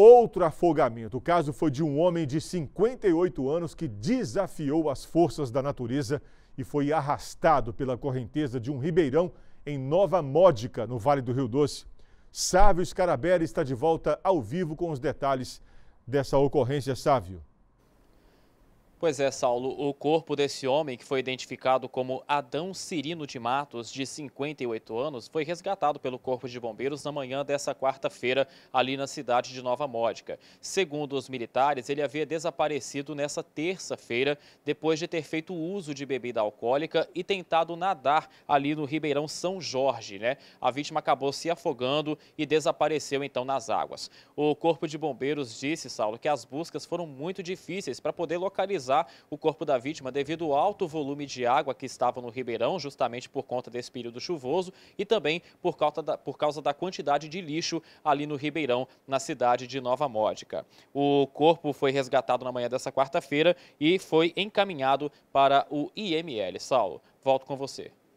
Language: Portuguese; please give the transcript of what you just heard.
outro afogamento. O caso foi de um homem de 58 anos que desafiou as forças da natureza e foi arrastado pela correnteza de um ribeirão em Nova Módica, no Vale do Rio Doce. Sávio Scarabelli está de volta ao vivo com os detalhes dessa ocorrência, Sávio. Pois é, Saulo, o corpo desse homem, que foi identificado como Adão Cirino de Matos, de 58 anos, foi resgatado pelo Corpo de Bombeiros na manhã dessa quarta-feira, ali na cidade de Nova Módica. Segundo os militares, ele havia desaparecido nessa terça-feira, depois de ter feito uso de bebida alcoólica e tentado nadar ali no Ribeirão São Jorge, né? A vítima acabou se afogando e desapareceu então nas águas. O Corpo de Bombeiros disse, Saulo, que as buscas foram muito difíceis para poder localizar localizar o corpo da vítima devido ao alto volume de água que estava no Ribeirão, justamente por conta desse período chuvoso e também por causa da, por causa da quantidade de lixo ali no Ribeirão, na cidade de Nova Módica. O corpo foi resgatado na manhã dessa quarta-feira e foi encaminhado para o IML. Saulo, volto com você.